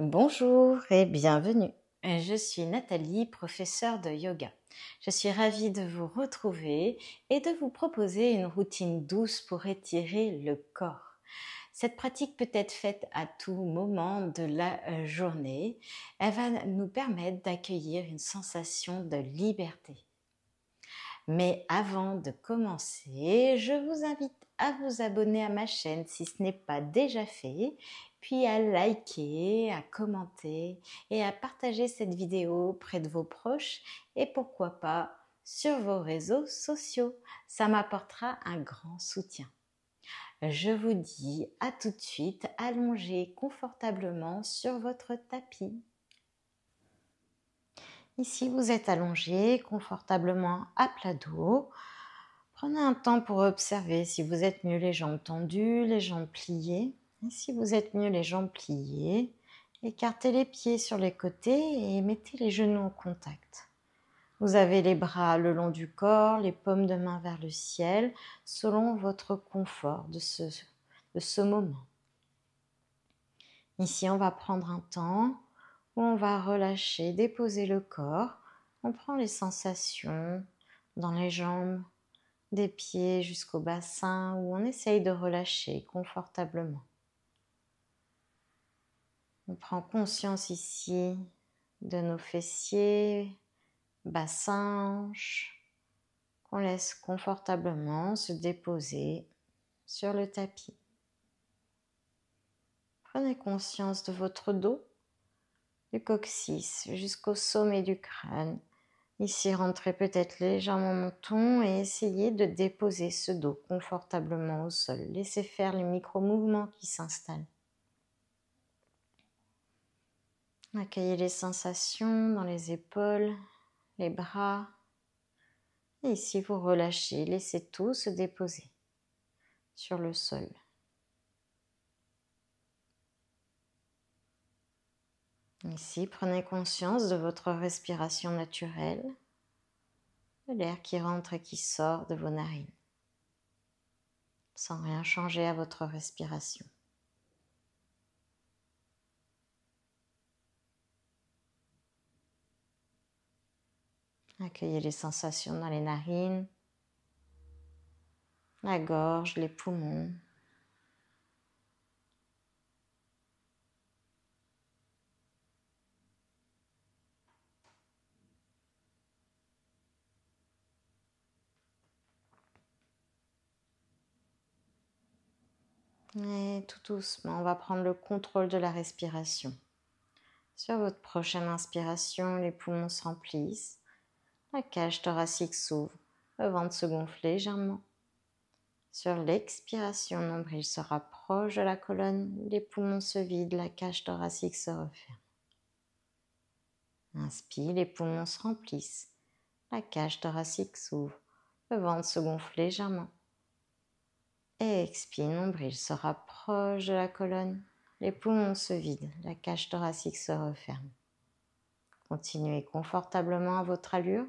Bonjour et bienvenue. Je suis Nathalie, professeure de yoga. Je suis ravie de vous retrouver et de vous proposer une routine douce pour étirer le corps. Cette pratique peut être faite à tout moment de la euh, journée. Elle va nous permettre d'accueillir une sensation de liberté. Mais avant de commencer, je vous invite à vous abonner à ma chaîne si ce n'est pas déjà fait puis à liker, à commenter et à partager cette vidéo près de vos proches et pourquoi pas sur vos réseaux sociaux. Ça m'apportera un grand soutien. Je vous dis à tout de suite allongé confortablement sur votre tapis. Ici, vous êtes allongé confortablement à plat dos. Prenez un temps pour observer si vous êtes mieux les jambes tendues, les jambes pliées si vous êtes mieux les jambes pliées, écartez les pieds sur les côtés et mettez les genoux en contact. Vous avez les bras le long du corps, les paumes de main vers le ciel, selon votre confort de ce, de ce moment. Ici, on va prendre un temps où on va relâcher, déposer le corps. On prend les sensations dans les jambes, des pieds jusqu'au bassin, où on essaye de relâcher confortablement. On prend conscience ici de nos fessiers, bassin, qu'on laisse confortablement se déposer sur le tapis. Prenez conscience de votre dos, du coccyx jusqu'au sommet du crâne. Ici, rentrez peut-être légèrement le menton et essayez de déposer ce dos confortablement au sol. Laissez faire les micro-mouvements qui s'installent. Accueillez les sensations dans les épaules, les bras. Et ici, vous relâchez, laissez tout se déposer sur le sol. Ici, prenez conscience de votre respiration naturelle, de l'air qui rentre et qui sort de vos narines, sans rien changer à votre respiration. Accueillez les sensations dans les narines, la gorge, les poumons. Et tout doucement, on va prendre le contrôle de la respiration. Sur votre prochaine inspiration, les poumons s'emplissent. La cage thoracique s'ouvre, le ventre se gonfle légèrement. Sur l'expiration, nombril se rapproche de la colonne, les poumons se vident, la cage thoracique se referme. Inspire, les poumons se remplissent, la cage thoracique s'ouvre, le ventre se gonfle légèrement. Expire, nombril se rapproche de la colonne, les poumons se vident, la cage thoracique se referme. Continuez confortablement à votre allure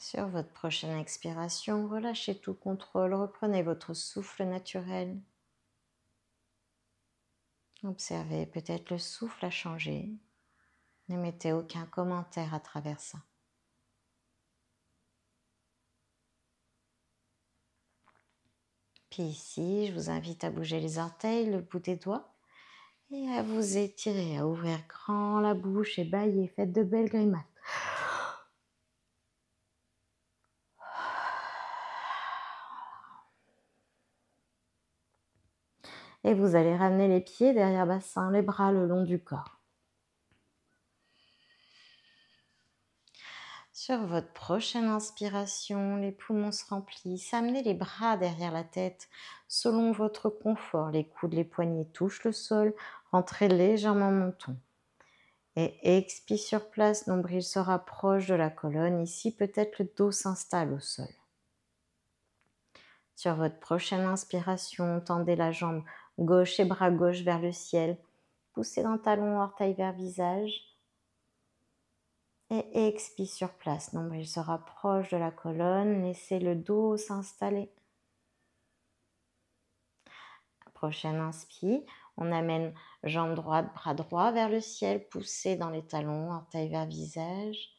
Sur votre prochaine expiration, relâchez tout contrôle, reprenez votre souffle naturel. Observez, peut-être le souffle a changé. Ne mettez aucun commentaire à travers ça. Puis ici, je vous invite à bouger les orteils, le bout des doigts et à vous étirer, à ouvrir grand la bouche et bailler. Faites de belles grimaces. et vous allez ramener les pieds derrière bassin, les bras le long du corps. Sur votre prochaine inspiration, les poumons se remplissent. Amenez les bras derrière la tête selon votre confort. Les coudes, les poignets touchent le sol. Rentrez légèrement menton. Et expire sur place, nombril se rapproche de la colonne. Ici, peut-être le dos s'installe au sol. Sur votre prochaine inspiration, tendez la jambe Gauche et bras gauche vers le ciel. Poussez dans talon, orteil vers visage. Et expire sur place. Nombril se rapproche de la colonne. Laissez le dos s'installer. Prochaine inspire. On amène jambe droite, bras droit vers le ciel. Poussez dans les talons, orteil vers visage.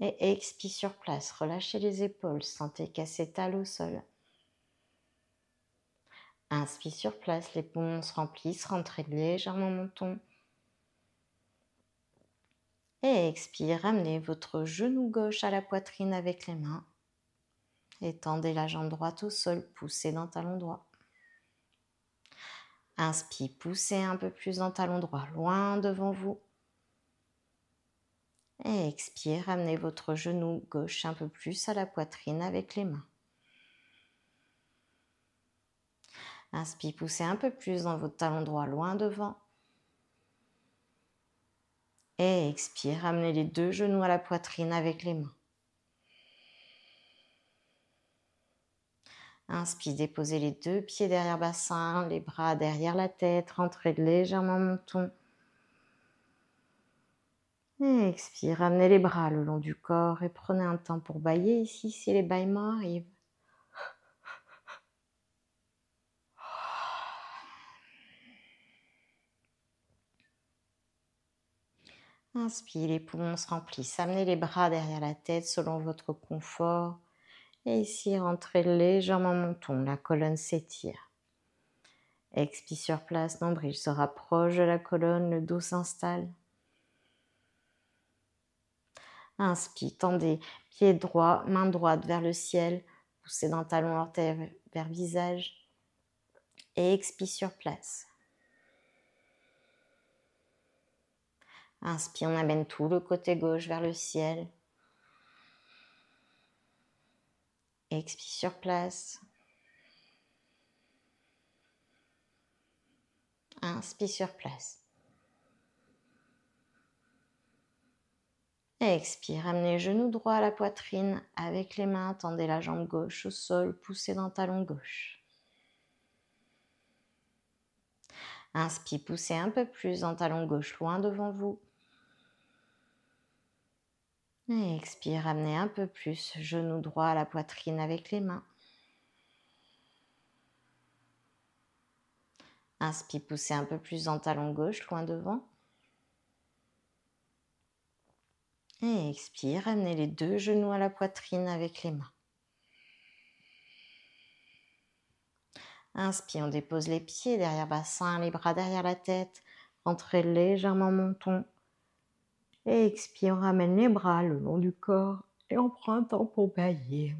Et expire sur place. Relâchez les épaules. Sentez casser s'étalent au sol. Inspire sur place, les poumons se remplissent, rentrez légèrement menton. Et expire, amenez votre genou gauche à la poitrine avec les mains. Étendez la jambe droite au sol, poussez dans talon droit. Inspire, poussez un peu plus dans talon droit, loin devant vous. Et expire, amenez votre genou gauche un peu plus à la poitrine avec les mains. Inspire, poussez un peu plus dans votre talon droit, loin devant. Et expire, amenez les deux genoux à la poitrine avec les mains. Inspire, déposez les deux pieds derrière bassin, les bras derrière la tête, rentrez légèrement menton. Et expire, amenez les bras le long du corps et prenez un temps pour bailler ici si les bâillements arrivent. Inspire, les poumons se remplissent. Amenez les bras derrière la tête selon votre confort. Et ici, rentrez légèrement menton. La colonne s'étire. Expire sur place, nombril se rapproche de la colonne, le dos s'installe. Inspire, tendez pied droit, main droite vers le ciel, poussez dans talon orteil vers visage et expire sur place. Inspire, on amène tout le côté gauche vers le ciel. Expire sur place. Inspire sur place. Expire, amenez genou droit à la poitrine avec les mains, tendez la jambe gauche au sol, poussez le talon gauche. Inspire, poussez un peu plus le talon gauche loin devant vous expire, amenez un peu plus, genou droit à la poitrine avec les mains. Inspire, poussez un peu plus en talon gauche, loin devant. Et expire, amenez les deux genoux à la poitrine avec les mains. Inspire, on dépose les pieds derrière bassin, les bras derrière la tête. Rentrez légèrement menton. Et expire, on ramène les bras le long du corps et on prend un temps pour bailler.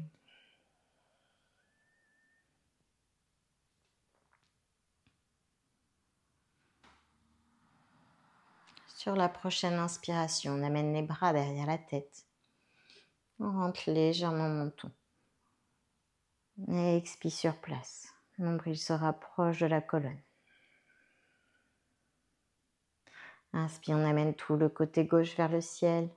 Sur la prochaine inspiration, on amène les bras derrière la tête. On rentre légèrement menton. Et expire sur place. L'ombril se rapproche de la colonne. Inspire, on amène tout le côté gauche vers le ciel.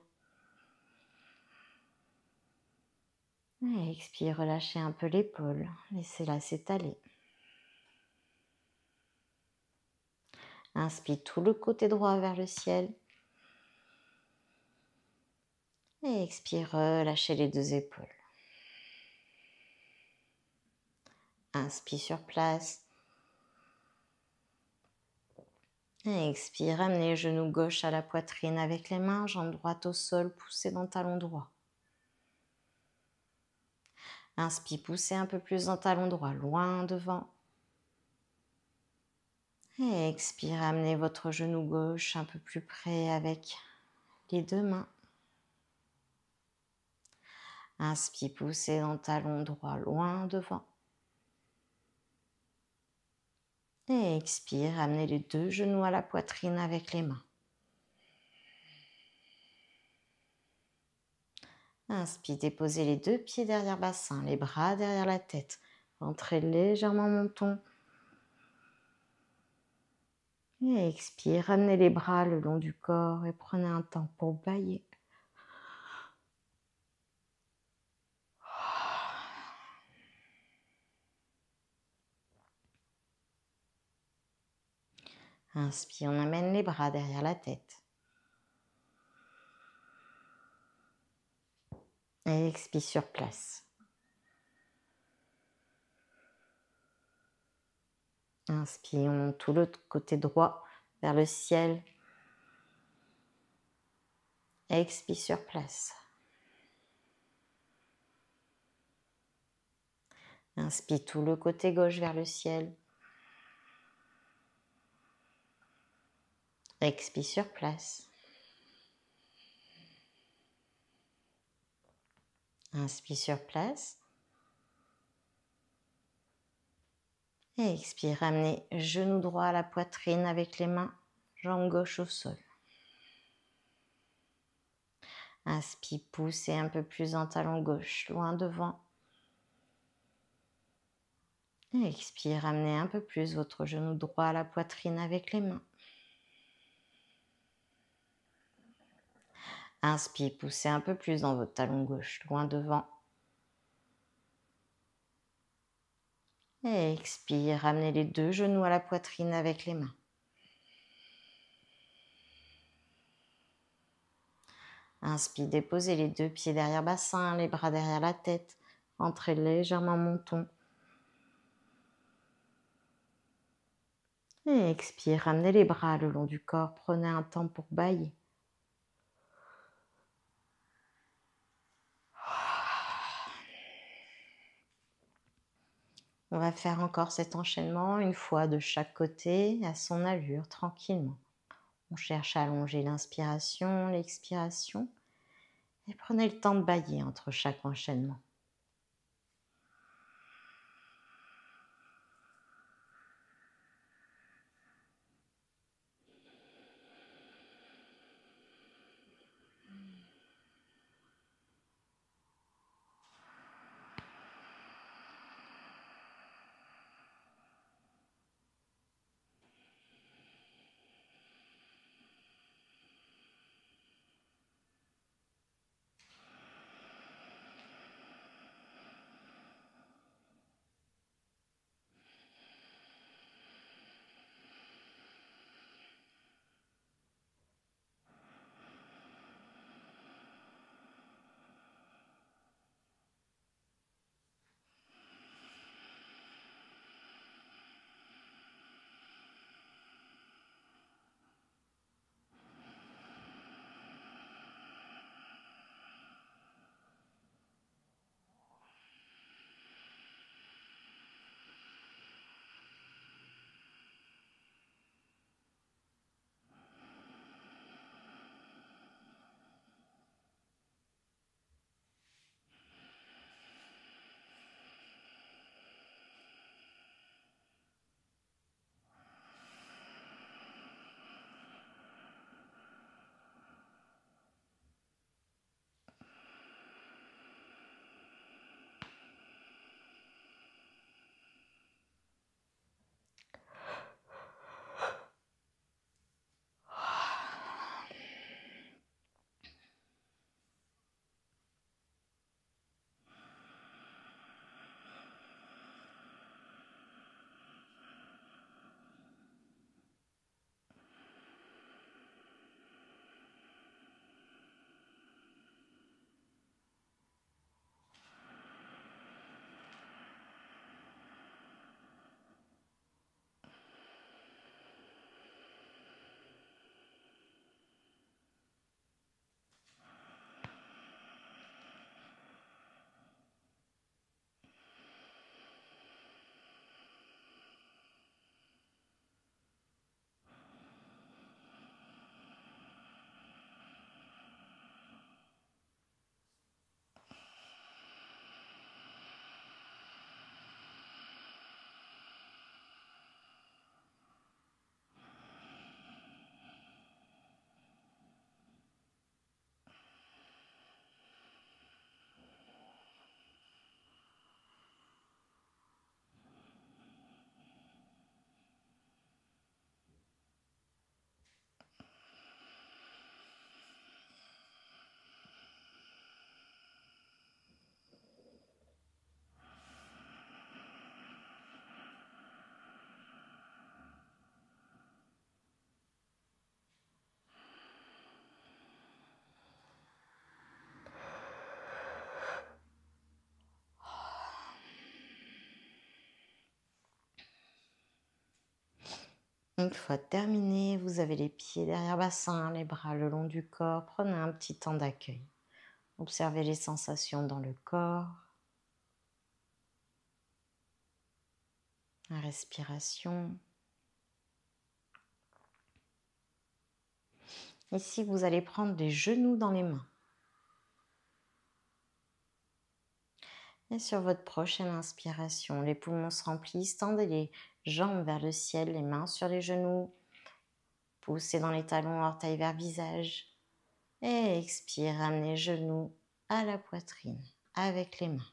Et expire, relâchez un peu l'épaule, laissez-la s'étaler. Inspire tout le côté droit vers le ciel. Et expire, relâchez les deux épaules. Inspire sur place. Expire, amenez les genoux gauche à la poitrine avec les mains, jambes droite au sol, poussez dans le talon droit. Inspire, poussez un peu plus dans le talon droit, loin devant. Expire, amenez votre genou gauche un peu plus près avec les deux mains. Inspire, poussez dans le talon droit loin devant. Et expire, amenez les deux genoux à la poitrine avec les mains. Inspire, déposez les deux pieds derrière le bassin, les bras derrière la tête. Rentrez légèrement menton. Et expire, amenez les bras le long du corps et prenez un temps pour bailler. Inspire, on amène les bras derrière la tête. expire sur place. Inspire, on tout le côté droit vers le ciel. Expire sur place. Inspire tout le côté gauche vers le ciel. Expire sur place. Inspire sur place. Et expire, amenez genou droit à la poitrine avec les mains, jambe gauche au sol. Inspire, poussez un peu plus en talon gauche, loin devant. expire, amenez un peu plus votre genou droit à la poitrine avec les mains. Inspire, poussez un peu plus dans votre talon gauche, loin devant. Et expire, ramenez les deux genoux à la poitrine avec les mains. Inspire, déposez les deux pieds derrière bassin, les bras derrière la tête, entrez légèrement menton. Et expire, ramenez les bras le long du corps, prenez un temps pour bailler. On va faire encore cet enchaînement une fois de chaque côté, à son allure, tranquillement. On cherche à allonger l'inspiration, l'expiration, et prenez le temps de bailler entre chaque enchaînement. Une fois terminé, vous avez les pieds derrière bassin, les bras le long du corps. Prenez un petit temps d'accueil. Observez les sensations dans le corps. La respiration. Ici, vous allez prendre les genoux dans les mains. et sur votre prochaine inspiration, les poumons se remplissent, tendez les jambes vers le ciel, les mains sur les genoux, poussez dans les talons, orteils vers visage, et expire, ramenez genoux à la poitrine avec les mains.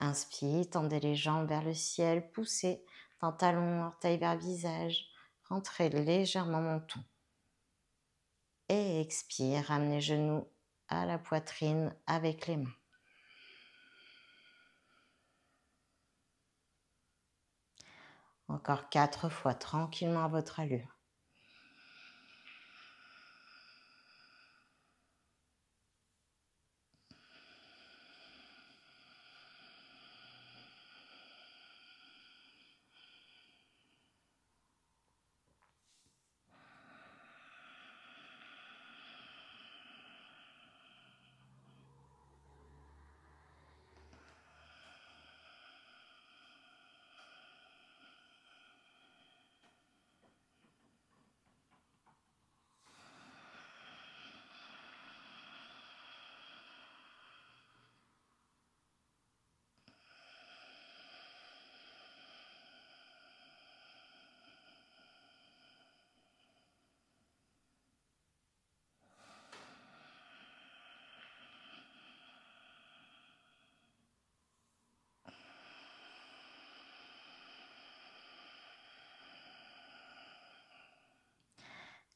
Inspire, tendez les jambes vers le ciel, poussez dans talons, orteils vers visage, rentrez légèrement menton. Et expire, ramenez genoux à la poitrine avec les mains. Encore quatre fois tranquillement à votre allure.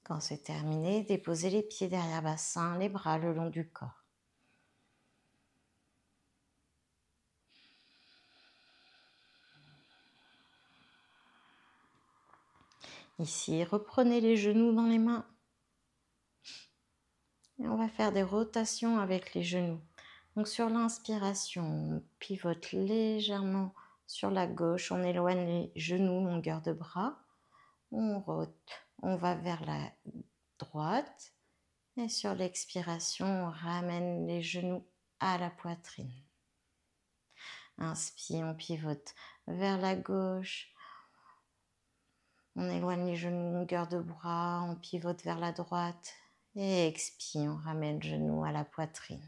Quand c'est terminé, déposez les pieds derrière bassin, les bras le long du corps. Ici, reprenez les genoux dans les mains. Et on va faire des rotations avec les genoux. Donc sur l'inspiration, on pivote légèrement sur la gauche, on éloigne les genoux, longueur de bras. On rote on va vers la droite. Et sur l'expiration, on ramène les genoux à la poitrine. Inspire, on pivote vers la gauche. On éloigne les genoux, longueur de bras, on pivote vers la droite. Et expire, on ramène le genou à la poitrine.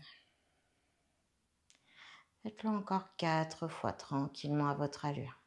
Faites-le encore quatre fois tranquillement à votre allure.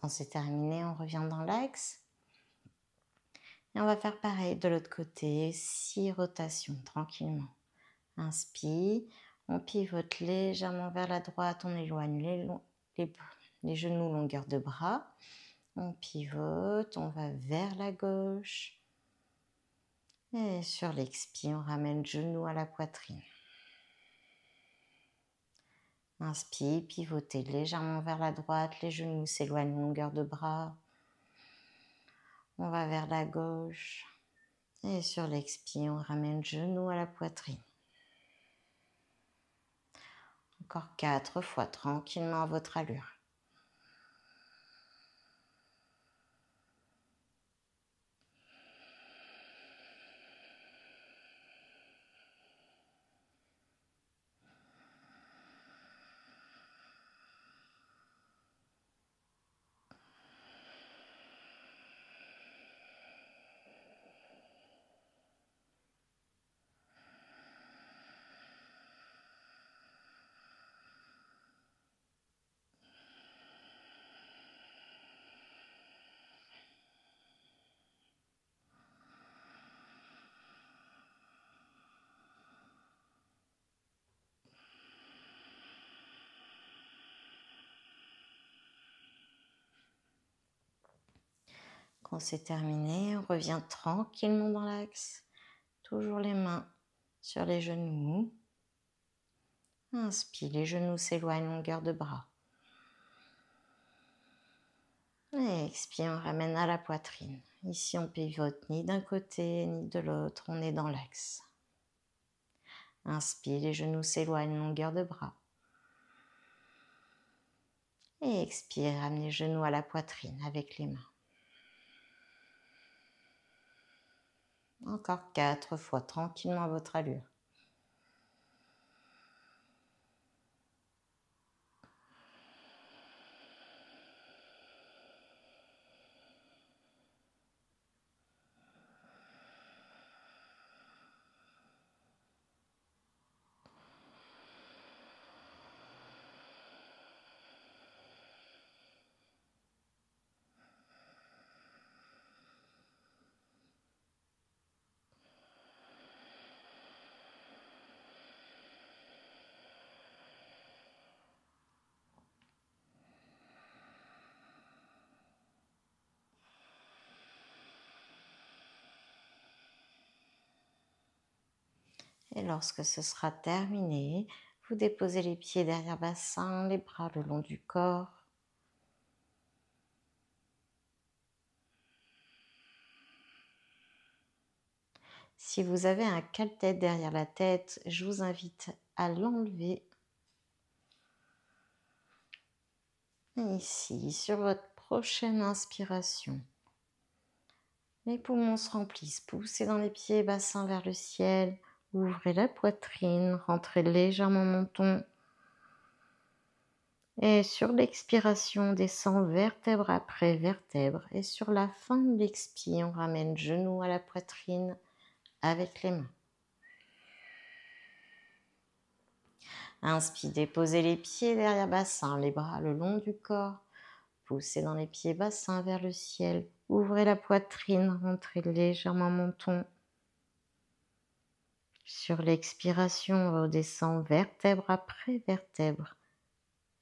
quand c'est terminé, on revient dans l'axe. Et on va faire pareil de l'autre côté, Six rotations tranquillement. Inspire, on pivote légèrement vers la droite, on éloigne les, genoux longueur de bras. On pivote, on va vers la gauche. Et sur l'expire, on ramène genou à la poitrine. Inspire, pivotez légèrement vers la droite, les genoux s'éloignent longueur de bras. On va vers la gauche. Et sur l'expire, on ramène genou à la poitrine. Encore quatre fois tranquillement à votre allure. on c'est terminé, on revient tranquillement dans l'axe. Toujours les mains sur les genoux. Inspire, les genoux s'éloignent longueur de bras. expire, on ramène à la poitrine. Ici, on pivote ni d'un côté ni de l'autre, on est dans l'axe. Inspire, les genoux s'éloignent longueur de bras. Et expire, ramenez les genoux à la poitrine avec les mains. Encore quatre fois tranquillement à votre allure. Et lorsque ce sera terminé, vous déposez les pieds derrière bassin, les bras le long du corps. Si vous avez un cale tête derrière la tête, je vous invite à l'enlever. Ici, sur votre prochaine inspiration, les poumons se remplissent. Poussez dans les pieds, bassin vers le ciel. Ouvrez la poitrine, rentrez légèrement le menton. Et sur l'expiration, descend vertèbre après vertèbre. Et sur la fin de l'expire, on ramène genou à la poitrine avec les mains. Inspire, déposez les pieds derrière bassin, les bras le long du corps. Poussez dans les pieds bassin vers le ciel. Ouvrez la poitrine, rentrez légèrement menton. Sur l'expiration, on redescend vertèbre après vertèbre.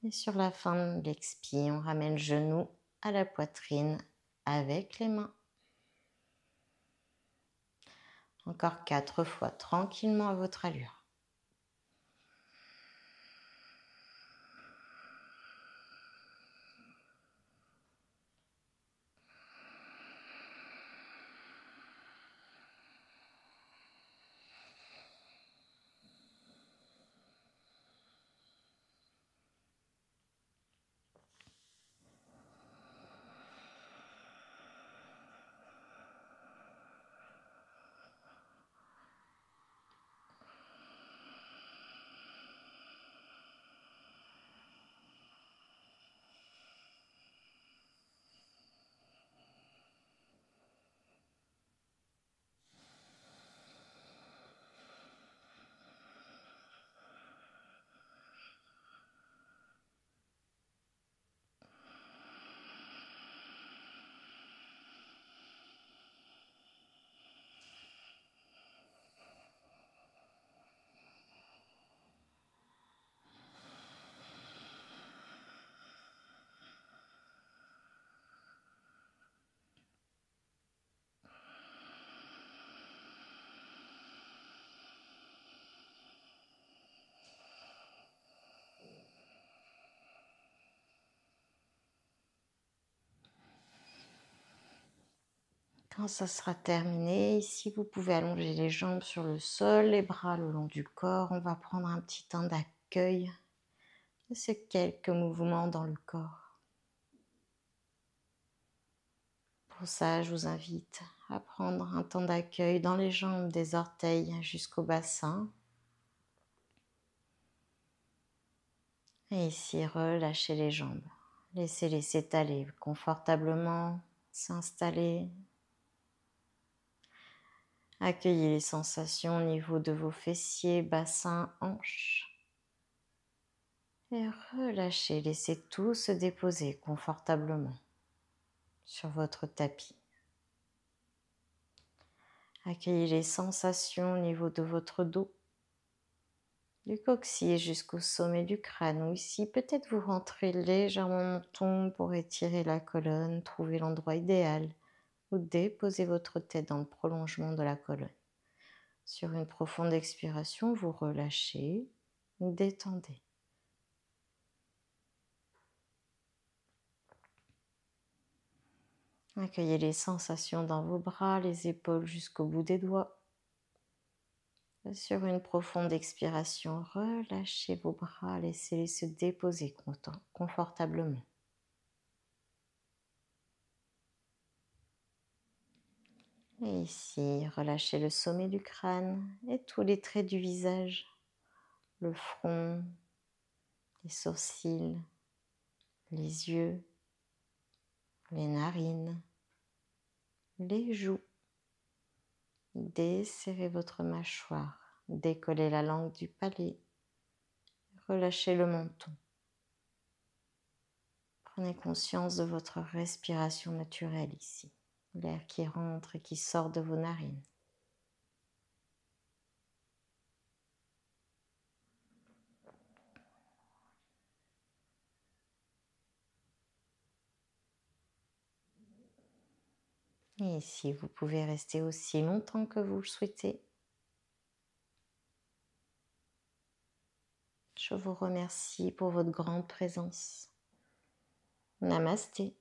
Et sur la fin de l'expiration, on ramène genou à la poitrine avec les mains. Encore quatre fois tranquillement à votre allure. Quand ça sera terminé, ici vous pouvez allonger les jambes sur le sol, les bras le long du corps, on va prendre un petit temps d'accueil de ces quelques mouvements dans le corps. Pour ça, je vous invite à prendre un temps d'accueil dans les jambes, des orteils jusqu'au bassin. Et ici, relâchez les jambes. Laissez-les s'étaler confortablement, s'installer Accueillez les sensations au niveau de vos fessiers, bassins, hanches. Et relâchez, laissez tout se déposer confortablement sur votre tapis. Accueillez les sensations au niveau de votre dos, du coccyx jusqu'au sommet du crâne ou ici peut-être vous rentrez légèrement en menton pour étirer la colonne, trouver l'endroit idéal vous déposez votre tête dans le prolongement de la colonne. Sur une profonde expiration, vous relâchez, détendez. Accueillez les sensations dans vos bras, les épaules jusqu'au bout des doigts. Sur une profonde expiration, relâchez vos bras, laissez-les se déposer confortablement. Et ici, relâchez le sommet du crâne et tous les traits du visage, le front, les sourcils, les yeux, les narines, les joues. Desserrez votre mâchoire, décollez la langue du palais, relâchez le menton. Prenez conscience de votre respiration naturelle ici l'air qui rentre et qui sort de vos narines. Et si vous pouvez rester aussi longtemps que vous le souhaitez. Je vous remercie pour votre grande présence. Namasté.